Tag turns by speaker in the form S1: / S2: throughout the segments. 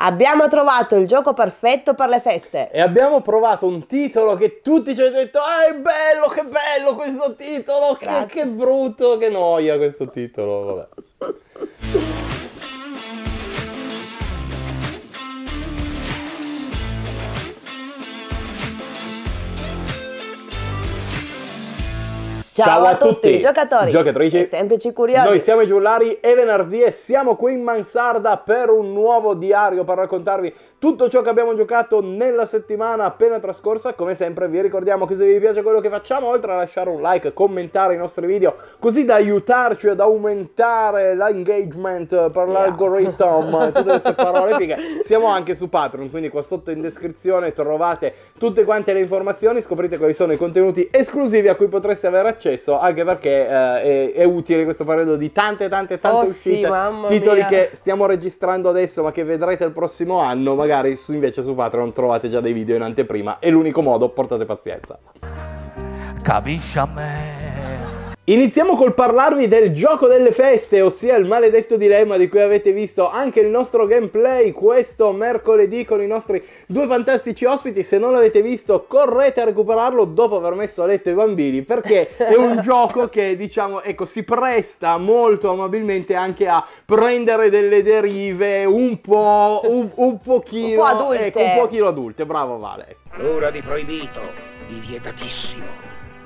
S1: Abbiamo trovato il gioco perfetto per le feste. E abbiamo provato un titolo che tutti ci hanno detto: Ah, è bello, che bello questo titolo! Che, che, brutto, che noia questo titolo. Vabbè. Ciao, Ciao a, a tutti. tutti, giocatori, giocatrici e semplici curiosi. Noi siamo i Giullari e venerdì e siamo qui in Mansarda per un nuovo diario per raccontarvi tutto ciò che abbiamo giocato nella settimana appena trascorsa. Come sempre vi ricordiamo che se vi piace quello che facciamo, oltre a lasciare un like, commentare i nostri video, così da aiutarci ad aumentare l'engagement per yeah. l'algoritmo e tutte queste parole fighe, siamo anche su Patreon, quindi qua sotto in descrizione trovate tutte quante le informazioni, scoprite quali sono i contenuti esclusivi a cui potreste avere accesso, anche perché eh, è, è, utile questo periodo di tante tante tante oh, uscite, sì, titoli mia. che stiamo registrando adesso ma che vedrete il prossimo anno, magari magari su, invece su Patreon trovate già dei video in anteprima, è l'unico modo, portate pazienza. Capisci a me Iniziamo col parlarvi del gioco delle feste, ossia il maledetto dilemma di cui avete visto anche il nostro gameplay questo mercoledì con i nostri due fantastici ospiti. Se non l'avete visto, correte a recuperarlo dopo aver messo a letto i bambini, perché è un gioco che, diciamo, ecco, si presta molto amabilmente anche a prendere delle derive un po', un, un pochino... Un po' adulte. Ecco, un pochino adulte, bravo Vale. L'ora di proibito, di vietatissimo,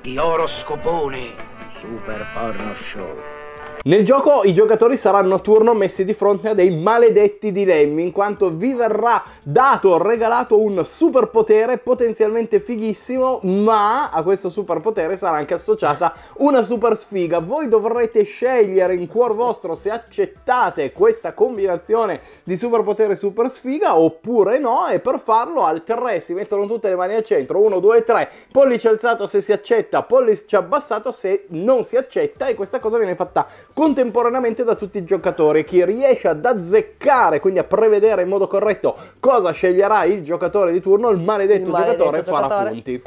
S1: di oroscopone Super Porno Show. Nel gioco i giocatori saranno a turno messi di fronte a dei maledetti dilemmi, in quanto vi verrà dato o regalato un superpotere potenzialmente fighissimo, ma a questo superpotere sarà anche associata una super sfiga. Voi dovrete scegliere in cuor vostro se accettate questa combinazione di superpotere e super sfiga oppure no, e per farlo al 3 si mettono tutte le mani al centro, 1, 2, 3, pollice alzato se si accetta, pollice abbassato se non si accetta e questa cosa viene fatta contemporaneamente da tutti i giocatori. Chi riesce ad azzeccare, quindi a prevedere in modo corretto cosa sceglierà il giocatore di turno, il maledetto, il maledetto giocatore, giocatore farà punti.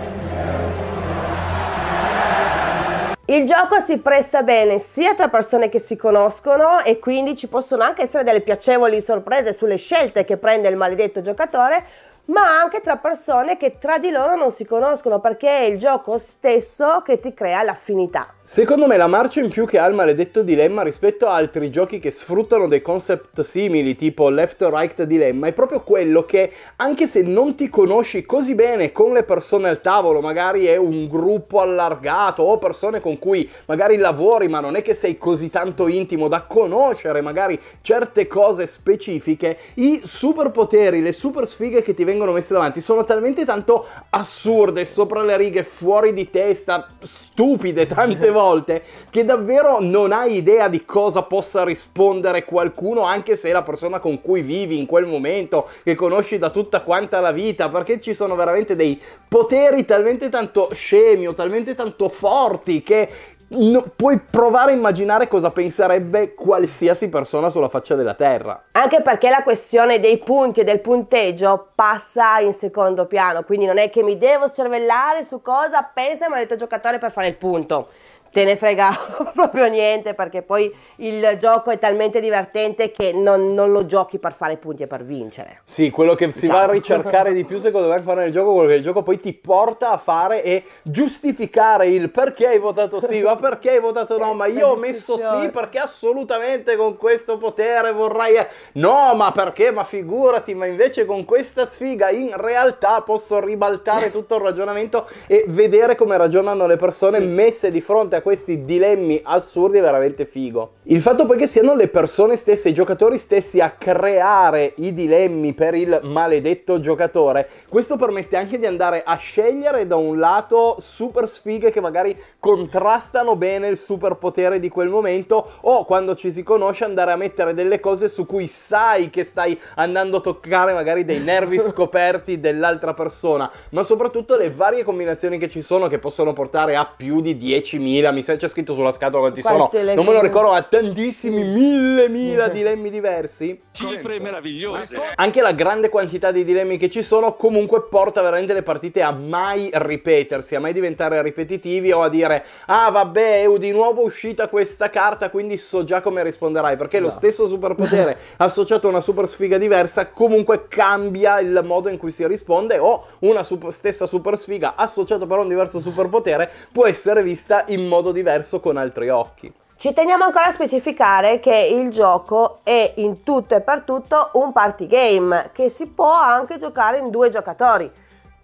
S2: Il gioco si presta bene sia tra persone che si conoscono e quindi ci possono anche essere delle piacevoli sorprese sulle scelte che prende il maledetto giocatore, ma anche tra persone che tra di loro non si conoscono perché è il gioco stesso che ti crea l'affinità.
S1: Secondo me la marcia in più che ha il maledetto dilemma rispetto a altri giochi che sfruttano dei concept simili tipo left right dilemma è proprio quello che anche se non ti conosci così bene con le persone al tavolo, magari è un gruppo allargato o persone con cui magari lavori ma non è che sei così tanto intimo da conoscere magari certe cose specifiche, i superpoteri, le super sfighe che ti vengono messe davanti sono talmente tanto assurde, sopra le righe, fuori di testa, stupide tante volte volte che davvero non hai idea di cosa possa rispondere qualcuno anche se è la persona con cui vivi in quel momento, che conosci da tutta quanta la vita, perché ci sono veramente dei poteri talmente tanto scemi o talmente tanto forti che No, puoi provare a immaginare cosa penserebbe qualsiasi persona sulla faccia della Terra.
S2: Anche perché la questione dei punti e del punteggio passa in secondo piano, quindi non è che mi devo cervellare su cosa pensa il maledetto giocatore per fare il punto te ne frega proprio niente perché poi il gioco è talmente divertente che non, non lo giochi per fare punti e per
S1: vincere. Sì, quello che si diciamo. va a ricercare di più secondo me quando nel gioco, quello che il gioco poi ti porta a fare e giustificare il perché hai votato sì, ma perché hai votato no, ma io ho messo sì perché assolutamente con questo potere vorrei... No, ma perché? Ma figurati, ma invece con questa sfiga in realtà posso ribaltare tutto il ragionamento e vedere come ragionano le persone sì. messe di fronte a questi dilemmi assurdi è veramente figo. Il fatto poi che siano le persone stesse, i giocatori stessi a creare i dilemmi per il maledetto giocatore, questo permette anche di andare a scegliere da un lato super sfighe che magari contrastano bene il super potere di quel momento o quando ci si conosce andare a mettere delle cose su cui sai che stai andando a toccare magari dei nervi scoperti dell'altra persona, ma soprattutto le varie combinazioni che ci sono che possono portare a più di 10.000 cioè, mi sa c'è scritto sulla scatola quanti sono. non me lo ricordo, ha tantissimi, mille, mila dilemmi diversi. Cifre meravigliose. Anche la grande quantità di dilemmi che ci sono comunque porta veramente le partite a mai ripetersi, a mai diventare ripetitivi o a dire "Ah, vabbè, è di nuovo uscita questa carta, quindi so già come risponderai", perché no. lo stesso superpotere associato a una super sfiga diversa comunque cambia il modo in cui si risponde o una super, stessa super sfiga associata però a un diverso superpotere può essere vista in modo modo diverso con altri occhi. Ci teniamo
S2: ancora a specificare che il gioco è in tutto e per tutto un party game che si può anche giocare in due giocatori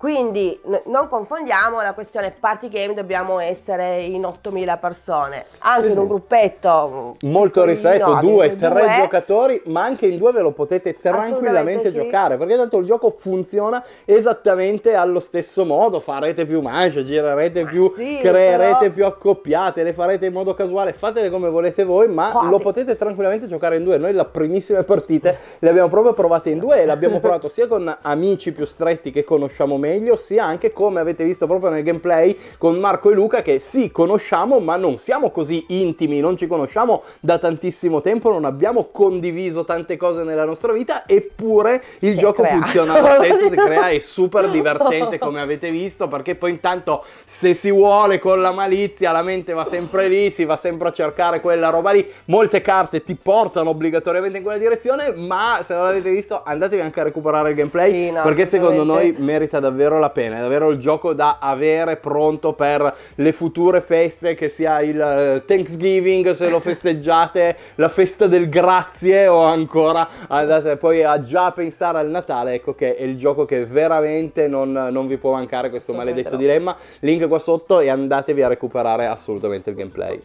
S2: quindi non confondiamo la questione party game, dobbiamo essere in 8000 persone, anche sì, in un gruppetto
S1: mm, molto ristretto, due, tre due. giocatori, ma anche in due ve lo potete tranquillamente sì. giocare, perché tanto il gioco funziona esattamente allo stesso modo, farete più manche, girerete ma più, sì, creerete però... più accoppiate, le farete in modo casuale, fatele come volete voi, ma Quali. lo potete tranquillamente giocare in due. Noi le primissime partite le abbiamo proprio provate in due e l'abbiamo provato sia con amici più stretti che conosciamo meno meglio, sia anche come avete visto proprio nel gameplay con Marco e Luca che sì, conosciamo ma non siamo così intimi, non ci conosciamo da tantissimo tempo, non abbiamo condiviso tante cose nella nostra vita, eppure il si gioco funziona lo stesso, si crea, è super divertente come avete visto, perché poi intanto se si vuole con la malizia la mente va sempre lì, si va sempre a cercare quella roba lì, molte carte ti portano obbligatoriamente in quella direzione, ma se non l'avete visto andatevi anche a recuperare il gameplay, sì, no, perché secondo noi merita davvero davvero la pena, è davvero il gioco da avere pronto per le future feste, che sia il eh, Thanksgiving se lo festeggiate, la festa del grazie o ancora andate poi a già pensare al Natale, ecco che è il gioco che veramente non, non vi può mancare questo maledetto dilemma. Link qua sotto e andatevi a recuperare assolutamente il gameplay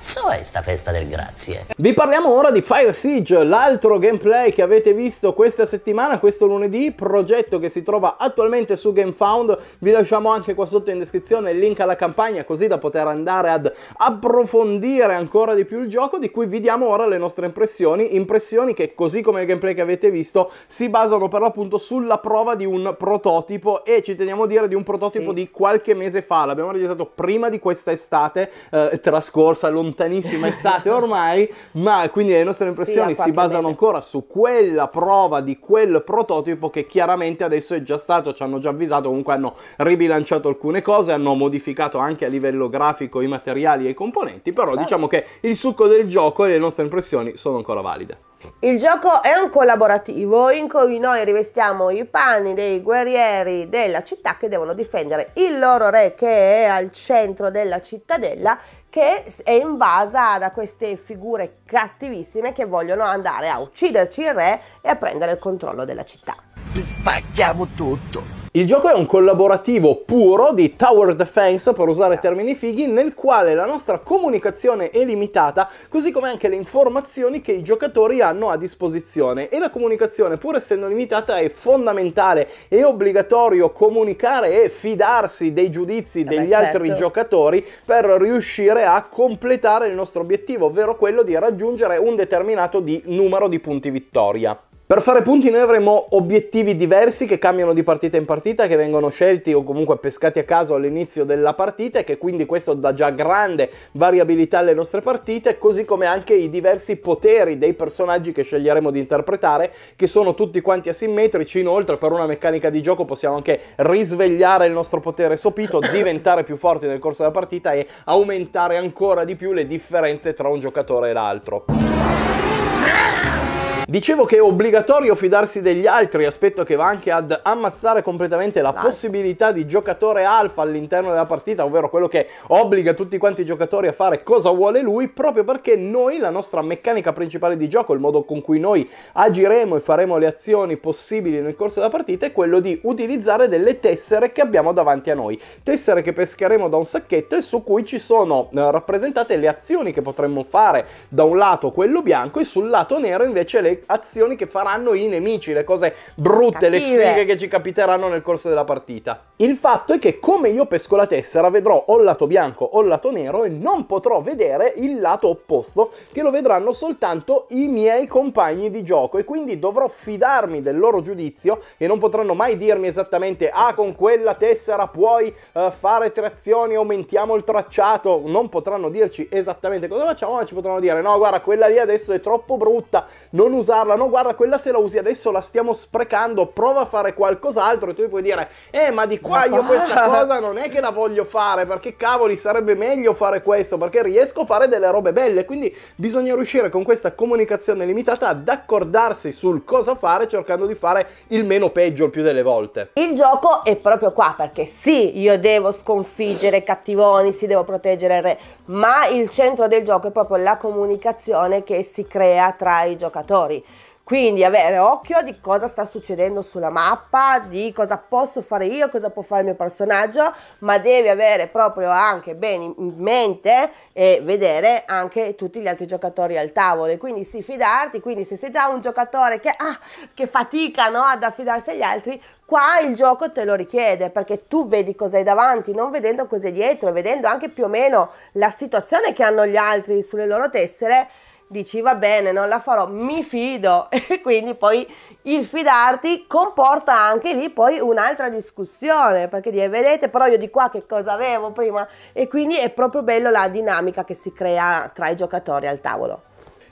S1: cazzo è sta
S2: festa del grazie?
S1: Vi parliamo ora di Fire Siege, l'altro gameplay che avete visto questa settimana, questo lunedì, progetto che si trova attualmente su GameFound. Vi lasciamo anche qua sotto in descrizione il link alla campagna così da poter andare ad approfondire ancora di più il gioco di cui vi diamo ora le nostre impressioni, impressioni che così come il gameplay che avete visto si basano per l'appunto sulla prova di un prototipo e ci teniamo a dire di un prototipo sì. di qualche mese fa, l'abbiamo realizzato prima di questa estate eh, trascorsa lontana lontanissima estate ormai, ma quindi le nostre impressioni sì, si basano mese. ancora su quella prova di quel prototipo che chiaramente adesso è già stato, ci hanno già avvisato, comunque hanno ribilanciato alcune cose, hanno modificato anche a livello grafico i materiali e i componenti, però Beh. Certo. diciamo che il succo del gioco e le nostre impressioni sono ancora valide.
S2: Il gioco è un collaborativo in cui noi rivestiamo i panni dei guerrieri della città che devono difendere il loro re che è al centro della cittadella che è invasa da queste figure cattivissime che vogliono andare a ucciderci il re e a prendere il
S1: controllo della città. Pacchiamo tutto! Il gioco è un collaborativo puro di tower defense, per usare termini fighi, nel quale la nostra comunicazione è limitata, così come anche le informazioni che i giocatori hanno a disposizione. E la comunicazione, pur essendo limitata, è fondamentale, è obbligatorio comunicare e fidarsi dei giudizi eh degli eh beh, altri certo. giocatori per riuscire a completare il nostro obiettivo, ovvero quello di raggiungere un determinato di numero di punti vittoria. Per fare punti noi avremo obiettivi diversi che cambiano di partita in partita, che vengono scelti o comunque pescati a caso all'inizio della partita e che quindi questo dà già grande variabilità alle nostre partite, così come anche i diversi poteri dei personaggi che sceglieremo di interpretare, che sono tutti quanti asimmetrici, inoltre per una meccanica di gioco possiamo anche risvegliare il nostro potere sopito, diventare più forti nel corso della partita e aumentare ancora di più le differenze tra un giocatore e l'altro. Dicevo che è obbligatorio fidarsi degli altri, aspetto che va anche ad ammazzare completamente la possibilità di giocatore alfa all'interno della partita, ovvero quello che obbliga tutti quanti i giocatori a fare cosa vuole lui, proprio perché noi, la nostra meccanica principale di gioco, il modo con cui noi agiremo e faremo le azioni possibili nel corso della partita è quello di utilizzare delle tessere che abbiamo davanti a noi, tessere che pescheremo da un sacchetto e su cui ci sono eh, rappresentate le azioni che potremmo fare da un lato quello bianco e sul lato nero invece le azioni che faranno i nemici, le cose brutte, Cattive. le sfighe che ci capiteranno nel corso della partita. Il fatto è che come io pesco la tessera vedrò o il lato bianco o il lato nero e non potrò vedere il lato opposto che lo vedranno soltanto i miei compagni di gioco e quindi dovrò fidarmi del loro giudizio e non potranno mai dirmi esattamente ah con quella tessera puoi uh, fare tre azioni, aumentiamo il tracciato, non potranno dirci esattamente cosa facciamo ma ci potranno dire no guarda quella lì adesso è troppo brutta, non usiamo usarla, no guarda quella se la usi adesso la stiamo sprecando, prova a fare qualcos'altro e tu puoi dire eh ma di qua ma io questa cosa non è che la voglio fare perché cavoli sarebbe meglio fare questo perché riesco a fare delle robe belle, quindi bisogna riuscire con questa comunicazione limitata ad accordarsi sul cosa fare cercando di fare il meno peggio il più delle volte. Il gioco è proprio qua perché sì, io
S2: devo sconfiggere i cattivoni, sì devo proteggere il re, ma il centro del gioco è proprio la comunicazione che si crea tra i giocatori quindi avere occhio di cosa sta succedendo sulla mappa, di cosa posso fare io, cosa può fare il mio personaggio, ma devi avere proprio anche bene in mente e vedere anche tutti gli altri giocatori al tavolo. E quindi sì, fidarti, quindi se sei già un giocatore che, ah, che fatica no, ad affidarsi agli altri, qua il gioco te lo richiede perché tu vedi cos'è davanti, non vedendo cos'è dietro, vedendo anche più o meno la situazione che hanno gli altri sulle loro tessere dici va bene, non la farò, mi fido e quindi poi il fidarti comporta anche lì poi un'altra discussione perché dire vedete però io di qua che cosa avevo prima e quindi è proprio bello la dinamica che si crea tra i giocatori al tavolo.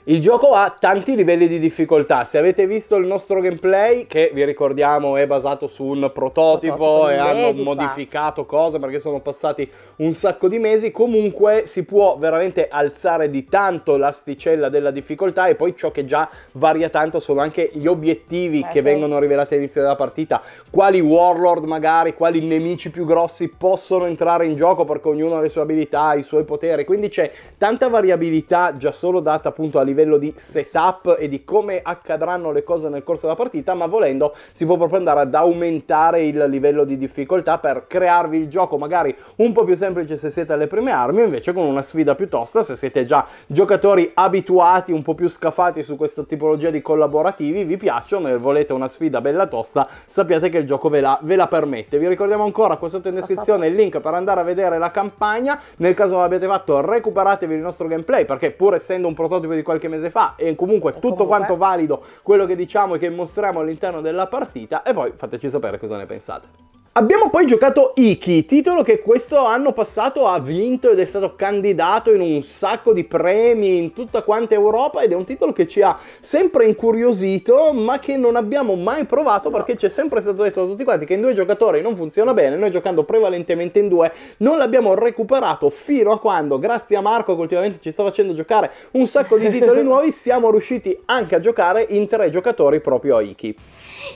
S1: Il gioco ha tanti livelli di difficoltà, se avete visto il nostro gameplay, che vi ricordiamo è basato su un prototipo, prototipo e hanno modificato cose perché sono passati un sacco di mesi, comunque si può veramente alzare di tanto l'asticella della difficoltà e poi ciò che già varia tanto sono anche gli obiettivi okay. che certo. vengono rivelati all'inizio della partita, quali warlord magari, quali nemici più grossi possono entrare in gioco perché ognuno ha le sue abilità, i suoi poteri, quindi c'è tanta variabilità già solo data appunto a livello livello di setup e di come accadranno le cose nel corso della partita, ma volendo si può proprio andare ad aumentare il livello di difficoltà per crearvi il gioco magari un po' più semplice se siete alle prime armi, o invece con una sfida più tosta se siete già giocatori abituati, un po' più scafati su questa tipologia di collaborativi, vi piacciono e volete una sfida bella tosta, sappiate che il gioco ve la, ve la permette. Vi ricordiamo ancora qua sotto in descrizione il link per andare a vedere la campagna, nel caso non l'abbiate fatto recuperatevi il nostro gameplay perché pur essendo un prototipo di qualche qualche mese fa e comunque tutto comunque, quanto valido quello che diciamo e che mostriamo all'interno della partita e poi fateci sapere cosa ne pensate. Abbiamo poi giocato Iki, titolo che questo anno passato ha vinto ed è stato candidato in un sacco di premi in tutta quanta Europa ed è un titolo che ci ha sempre incuriosito ma che non abbiamo mai provato perché ci è sempre stato detto da tutti quanti che in due giocatori non funziona bene, noi giocando prevalentemente in due non l'abbiamo recuperato fino a quando grazie a Marco che ultimamente ci sta facendo giocare un sacco di titoli nuovi siamo riusciti anche a giocare in tre giocatori proprio a Iki.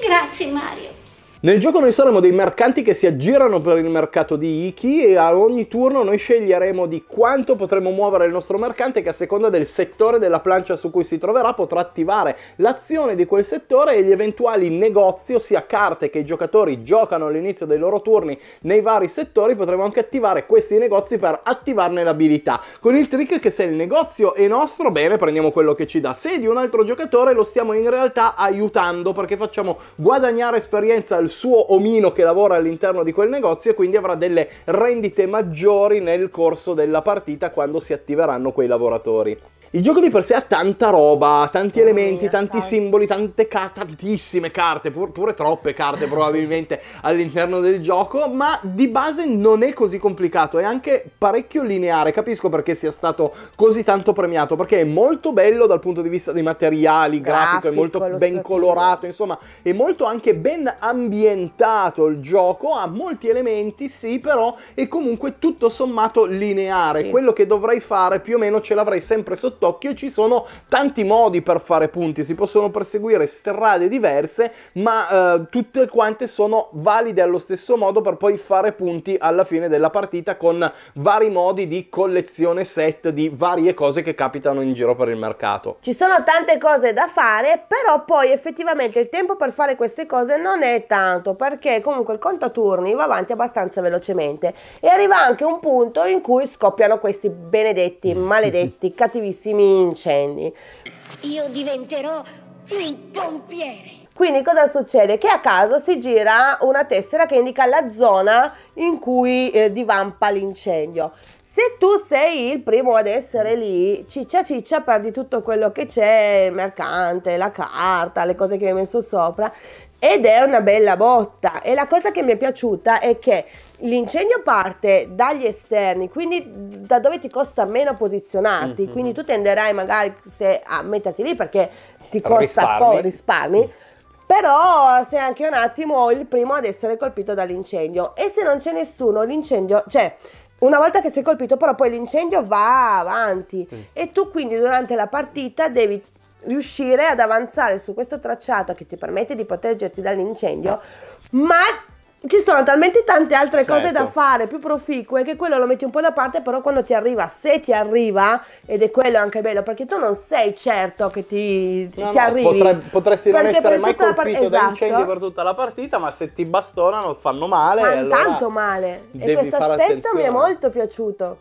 S2: Grazie Mario.
S1: Nel gioco noi saremo dei mercanti che si aggirano per il mercato di Iki e a ogni turno noi sceglieremo di quanto potremo muovere il nostro mercante che a seconda del settore della plancia su cui si troverà potrà attivare l'azione di quel settore e gli eventuali negozi, ossia carte che i giocatori giocano all'inizio dei loro turni nei vari settori, potremo anche attivare questi negozi per attivarne l'abilità. Con il trick che se il negozio è nostro, bene, prendiamo quello che ci dà. Se è di un altro giocatore lo stiamo in realtà aiutando perché facciamo guadagnare esperienza al suo omino che lavora all'interno di quel negozio e quindi avrà delle rendite maggiori nel corso della partita quando si attiveranno quei lavoratori. Il gioco di per sé ha tanta roba, tanti oh, elementi, mia, tanti sai. simboli, tante ca- tantissime carte, pur- pure troppe carte probabilmente all'interno del gioco, ma di base non è così complicato, è anche parecchio lineare, capisco perché sia stato così tanto premiato, perché è molto bello dal punto di vista dei materiali, grafico, grafico è molto ben strattivo. colorato, insomma, è molto anche ben ambientato il gioco, ha molti elementi, sì, però è comunque tutto sommato lineare, sì. quello che dovrei fare più o meno ce l'avrei sempre sotto sott'occhio e ci sono tanti modi per fare punti, si possono perseguire strade diverse, ma eh, tutte quante sono valide allo stesso modo per poi fare punti alla fine della partita con vari modi di collezione set di varie cose che capitano in giro per il mercato.
S2: Ci sono tante cose da fare, però poi effettivamente il tempo per fare queste cose non è tanto, perché comunque il conto a turni va avanti abbastanza velocemente e arriva anche un punto in cui scoppiano questi benedetti, maledetti, cattivissimi tantissimi incendi. Io diventerò un pompiere. Quindi cosa succede? Che a caso si gira una tessera che indica la zona in cui eh, divampa l'incendio. Se tu sei il primo ad essere lì, ciccia ciccia, perdi tutto quello che c'è, il mercante, la carta, le cose che hai messo sopra, ed è una bella botta. E la cosa che mi è piaciuta è che l'incendio parte dagli esterni, quindi da dove ti costa meno posizionarti, mm-hmm. quindi tu tenderai magari se, a metterti lì perché ti costa un po' risparmi. Però sei anche un attimo il primo ad essere colpito dall'incendio. E se non c'è nessuno, l'incendio, cioè, una volta che sei colpito, però poi l'incendio va avanti. Mm. E tu quindi durante la partita devi riuscire ad avanzare su questo tracciato che ti permette di proteggerti dall'incendio, ma ci sono talmente tante altre certo. cose da certo. fare più proficue che quello lo metti un po' da parte però quando ti arriva se ti arriva ed è quello anche bello perché tu non sei certo che ti, no, ti no, arrivi potre, potresti perché non essere mai colpito par- esatto. incendi per
S1: tutta la partita ma se ti bastonano fanno male ma allora tanto
S2: male e questo aspetto mi è molto piaciuto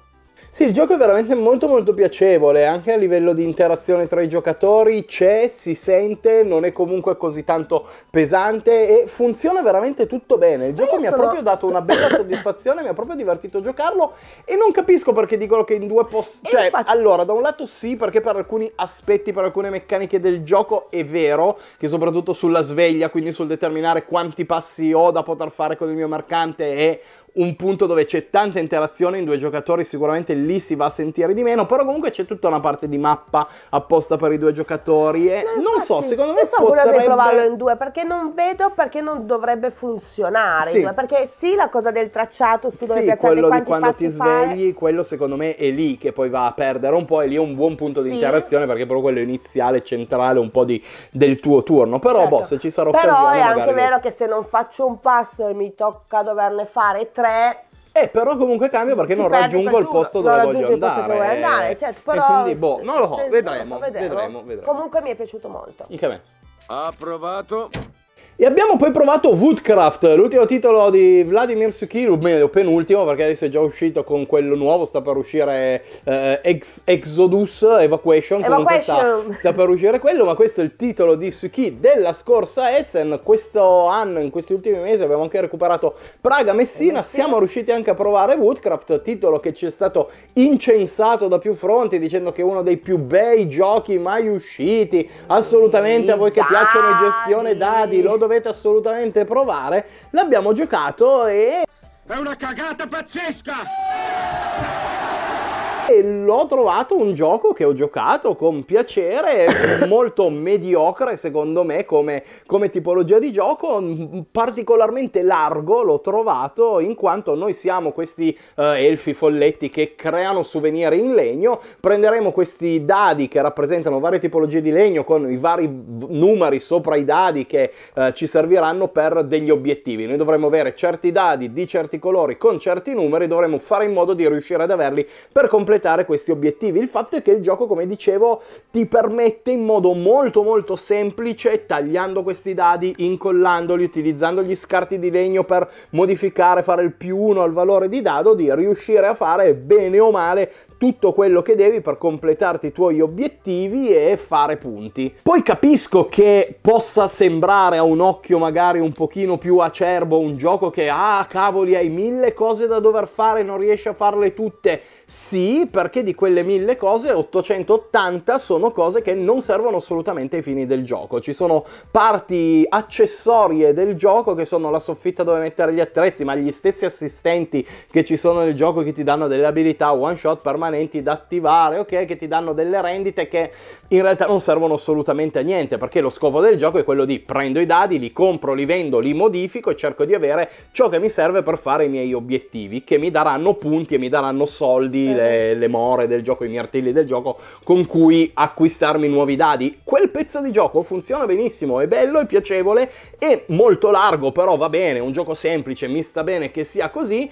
S1: sì, il gioco è veramente molto molto piacevole, anche a livello di interazione tra i giocatori c'è, si sente, non è comunque così tanto pesante e funziona veramente tutto bene. Il gioco mi ha proprio dato una bella soddisfazione, mi ha proprio divertito giocarlo e non capisco perché dicono che in due posti... Cioè, infatti... allora, da un lato sì, perché per alcuni aspetti, per alcune meccaniche del gioco è vero, che soprattutto sulla sveglia, quindi sul determinare quanti passi ho da poter fare con il mio mercante e un punto dove c'è tanta interazione in due giocatori, sicuramente lì si va a sentire di meno, però comunque c'è tutta una parte di mappa apposta per i due giocatori e infatti, non so, secondo me... Io sono potrebbe... curiosa di provarlo in
S2: due perché non vedo perché non dovrebbe funzionare, sì. perché sì la cosa del tracciato su dove sì, piazzate quello di quando ti svegli,
S1: fare... quello secondo me è lì che poi va a perdere un po' e lì è un buon punto sì. di interazione perché proprio quello iniziale, centrale, un po' di, del tuo turno, però boh, certo. boh, se ci sarà però occasione... Però è anche vero che
S2: se non faccio un passo e mi tocca doverne fare tre, tre eh, però
S1: comunque cambia perché non raggiungo per il posto dove voglio andare. Non raggiungo il posto dove vuoi andare, certo, però... quindi, boh, non lo so, vedremo, vedremo, vedremo, vedremo.
S2: Comunque mi è piaciuto molto. Anche a me. Approvato.
S1: E abbiamo poi provato Woodcraft, l'ultimo titolo di Vladimir Sukiru, meglio penultimo perché adesso è già uscito con quello nuovo, sta per uscire eh, Ex- Exodus Evacuation, Evacuation. Sta, sta, per uscire quello, ma questo è il titolo di Suki della scorsa Essen, questo anno, in questi ultimi mesi abbiamo anche recuperato Praga Messina, siamo riusciti anche a provare Woodcraft, titolo che ci è stato incensato da più fronti dicendo che è uno dei più bei giochi mai usciti, assolutamente a voi che piacciono gestione dadi, lo dovete dovete assolutamente provare. L'abbiamo giocato e... È una cagata
S2: pazzesca!
S1: e l'ho trovato un gioco che ho giocato con piacere, molto mediocre secondo me come, come tipologia di gioco, particolarmente largo l'ho trovato in quanto noi siamo questi uh, elfi folletti che creano souvenir in legno, prenderemo questi dadi che rappresentano varie tipologie di legno con i vari numeri sopra i dadi che uh, ci serviranno per degli obiettivi. Noi dovremo avere certi dadi di certi colori con certi numeri, dovremo fare in modo di riuscire ad averli per completare completare questi obiettivi. Il fatto è che il gioco, come dicevo, ti permette in modo molto molto semplice, tagliando questi dadi, incollandoli, utilizzando gli scarti di legno per modificare, fare il più uno al valore di dado, di riuscire a fare bene o male tutto quello che devi per completarti i tuoi obiettivi e fare punti. Poi capisco che possa sembrare a un occhio magari un pochino più acerbo un gioco che ah cavoli hai mille cose da dover fare, non riesci a farle tutte. Sì, perché di quelle mille cose 880 sono cose che non servono assolutamente ai fini del gioco. Ci sono parti accessorie del gioco che sono la soffitta dove mettere gli attrezzi, ma gli stessi assistenti che ci sono nel gioco che ti danno delle abilità one shot permanenti da attivare, ok, che ti danno delle rendite che in realtà non servono assolutamente a niente, perché lo scopo del gioco è quello di prendo i dadi, li compro, li vendo, li modifico e cerco di avere ciò che mi serve per fare i miei obiettivi, che mi daranno punti e mi daranno soldi, eh. le, delle more del gioco, i martelli del gioco, con cui acquistarmi nuovi dadi. Quel pezzo di gioco funziona benissimo, è bello, è piacevole, è molto largo, però va bene, un gioco semplice, mi sta bene che sia così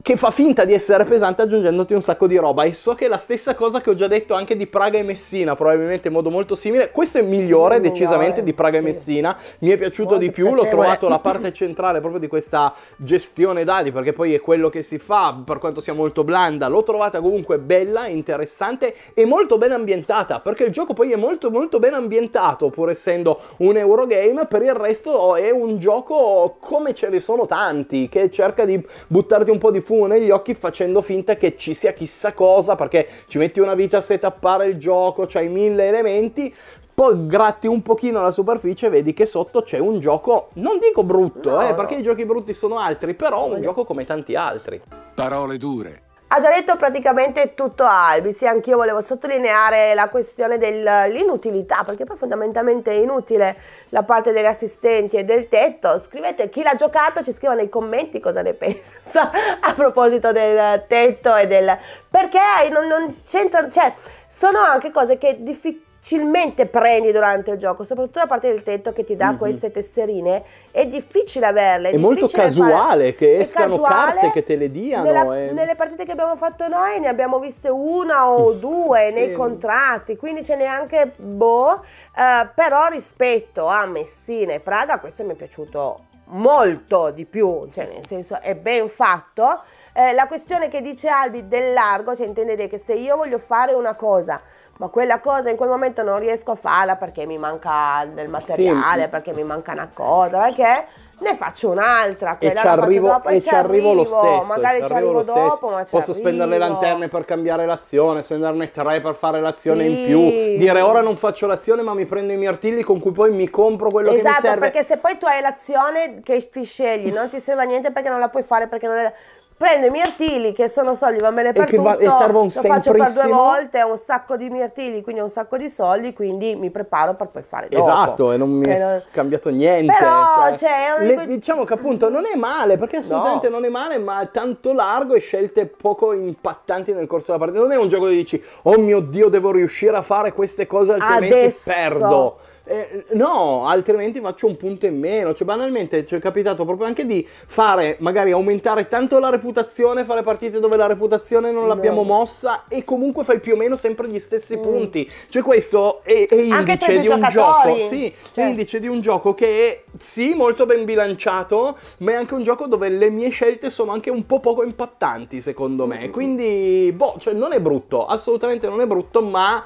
S1: che fa finta di essere pesante aggiungendoti un sacco di roba e so che è la stessa cosa che ho già detto anche di Praga e Messina probabilmente in modo molto simile questo è migliore uh, decisamente eh, di Praga sì. e Messina mi è piaciuto molto di più piacevole. l'ho trovato la parte centrale proprio di questa gestione dadi perché poi è quello che si fa per quanto sia molto blanda l'ho trovata comunque bella interessante e molto ben ambientata perché il gioco poi è molto molto ben ambientato pur essendo un Eurogame per il resto è un gioco come ce ne sono tanti che cerca di buttarti un po' di fumo negli occhi facendo finta che ci sia chissà cosa perché ci metti una vita a setappare il gioco, c'hai mille elementi, poi gratti un pochino la superficie e vedi che sotto c'è un gioco, non dico brutto, no, eh, no. perché i giochi brutti sono altri, però un gioco come tanti altri. Parole dure
S2: ha già detto praticamente tutto Albi, sì, anch'io volevo sottolineare la questione dell'inutilità, perché poi fondamentalmente è inutile la parte degli assistenti e del tetto. Scrivete chi l'ha giocato, ci scriva nei commenti cosa ne pensa a proposito del tetto e del... perché non, non c'entrano, cioè sono anche cose che difficilmente difficilmente prendi durante il gioco, soprattutto la parte del tetto che ti dà mm-hmm. queste tesserine, è difficile averle. È, è molto casuale fare. che escano casuale, carte che
S1: te le diano. Nella, e... Eh. Nelle
S2: partite che abbiamo fatto noi ne abbiamo viste una o due sì. nei contratti, quindi ce n'è anche boh, eh, però rispetto a Messina e Praga questo mi è piaciuto molto di più, cioè nel senso è ben fatto. Eh, la questione che dice Albi del largo, cioè intendete che se io voglio fare una cosa ma quella cosa in quel momento non riesco a farla perché mi manca del materiale, sì. perché mi manca una cosa, perché ne faccio un'altra, quella e la arrivo, dopo e, e ci arrivo, arrivo, lo stesso. Magari ci arrivo, dopo, ma ci Posso arrivo. spendere le lanterne
S1: per cambiare l'azione, spenderne tre per fare l'azione sì. in più, dire ora non faccio l'azione ma mi prendo i miei artigli con cui poi mi compro quello esatto, che mi esatto, serve. Esatto,
S2: perché se poi tu hai l'azione che ti scegli non ti serve a niente perché non la puoi fare perché non è prendo i mirtilli che sono soldi, va bene per e tutto, va, e serve un lo faccio per due volte, ho un sacco di mirtilli, quindi ho un sacco di soldi, quindi mi preparo per poi fare dopo. Esatto, e non mi è cioè, non...
S1: cambiato niente. Però, cioè, cioè, le, diciamo che appunto non è male, perché assolutamente no. non è male, ma è tanto largo e scelte poco impattanti nel corso della partita. Non è un gioco dove dici, oh mio Dio, devo riuscire a fare queste cose altrimenti Adesso. perdo eh, no, altrimenti faccio un punto in meno. Cioè, banalmente ci è capitato proprio anche di fare, magari aumentare tanto la reputazione, fare partite dove la reputazione non l'abbiamo no. mossa e comunque fai più o meno sempre gli stessi mm. punti. Cioè, questo è, è indice di un giocatori. gioco. Sì, cioè. è indice di un gioco che è sì, molto ben bilanciato, ma è anche un gioco dove le mie scelte sono anche un po' poco impattanti, secondo me. Mm. Quindi, boh, cioè non è brutto, assolutamente non è brutto, ma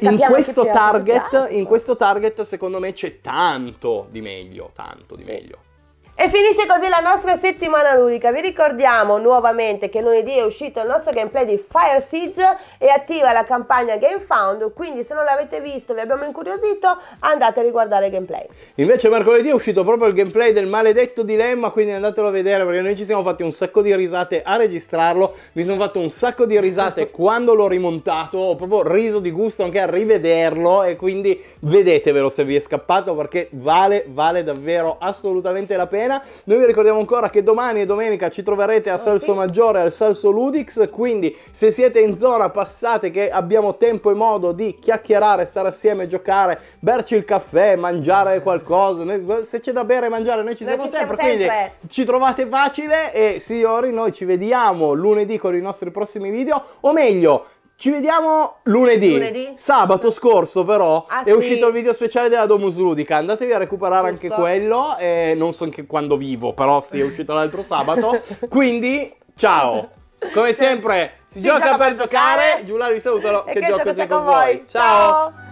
S1: cioè, in, questo target, in questo target secondo me c'è tanto di meglio, tanto di sì. meglio.
S2: E finisce così la nostra settimana ludica. Vi ricordiamo nuovamente che lunedì è uscito il nostro gameplay di Fire Siege e attiva la campagna GameFound, quindi se non l'avete visto, vi abbiamo incuriosito, andate a riguardare il gameplay.
S1: Invece mercoledì è uscito proprio il gameplay del maledetto dilemma, quindi andatelo a vedere perché noi ci siamo fatti un sacco di risate a registrarlo, mi sono fatto un sacco di risate quando l'ho rimontato, ho proprio riso di gusto anche a rivederlo e quindi vedetevelo se vi è scappato perché vale, vale davvero assolutamente la pena cena. Noi vi ricordiamo ancora che domani e domenica ci troverete a oh, sì. Maggiore al Salso Ludix, quindi se siete in zona passate che abbiamo tempo e modo di chiacchierare, stare assieme, giocare, berci il caffè, mangiare qualcosa, boh, se c'è da bere e mangiare noi ci, noi siamo, sempre, sempre, quindi ci trovate facile e signori noi ci vediamo lunedì con i nostri prossimi video, o meglio ci vediamo lunedì. lunedì. Sabato scorso però ah, è sì. uscito il video speciale della Domus Ludica, andatevi a recuperare Questo. anche quello, eh, non so anche quando vivo, però sì è uscito l'altro sabato. Quindi ciao, come sempre si, si gioca, gioca, per giocare, giocare. Giulia vi saluto che, che gioco sia con voi. voi. ciao. ciao.